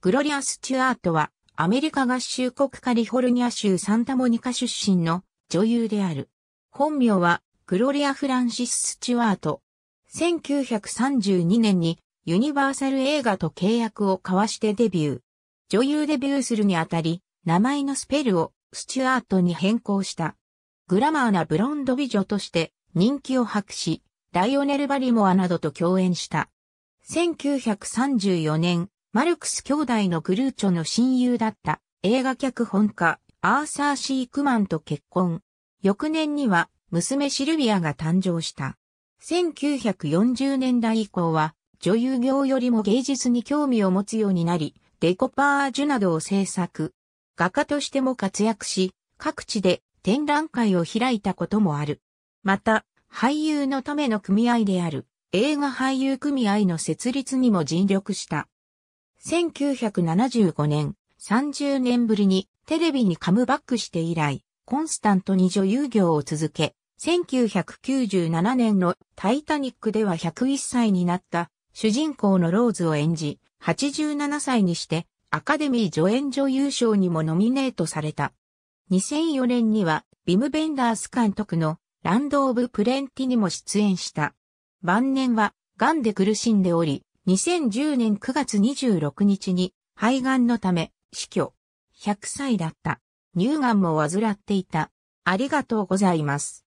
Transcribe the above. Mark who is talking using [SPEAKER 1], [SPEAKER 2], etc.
[SPEAKER 1] グロリア・スチュアートは、アメリカ合衆国カリフォルニア州サンタモニカ出身の女優である。本名は、グロリア・フランシス・スチュアート。1932年にユニバーサル映画と契約を交わしてデビュー。女優デビューするにあたり、名前のスペルをスチュアートに変更した。グラマーなブロンド美女として人気を博し、ライオネル・バリモアなどと共演した。1934年、マルクス兄弟のクルーチョの親友だった映画脚本家アーサー・シークマンと結婚。翌年には娘シルビアが誕生した。1940年代以降は女優業よりも芸術に興味を持つようになり、デコパージュなどを制作。画家としても活躍し、各地で展覧会を開いたこともある。また、俳優のための組合である映画俳優組合の設立にも尽力した。1975年、30年ぶりにテレビにカムバックして以来、コンスタントに女優業を続け、1997年のタイタニックでは101歳になった主人公のローズを演じ、87歳にしてアカデミー助演女優賞にもノミネートされた。2004年にはビム・ベンダース監督のランド・オブ・プレンティにも出演した。晩年は癌で苦しんでおり、2010年9月26日に肺がんのため死去。100歳だった。乳がんも患っ
[SPEAKER 2] ていた。ありがとうございます。